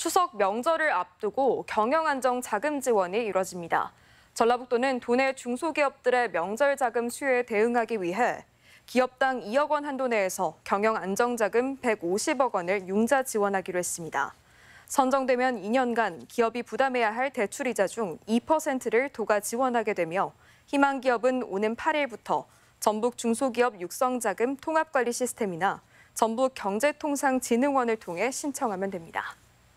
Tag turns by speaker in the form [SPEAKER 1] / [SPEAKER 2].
[SPEAKER 1] 추석 명절을 앞두고 경영 안정 자금 지원이 이뤄집니다. 전라북도는 도내 중소기업들의 명절 자금 수요에 대응하기 위해 기업당 2억 원 한도 내에서 경영 안정 자금 150억 원을 융자 지원하기로 했습니다. 선정되면 2년간 기업이 부담해야 할 대출이자 중 2%를 도가 지원하게 되며 희망 기업은 오는 8일부터 전북 중소기업 육성자금 통합관리 시스템이나 전북 경제통상진흥원을 통해 신청하면 됩니다.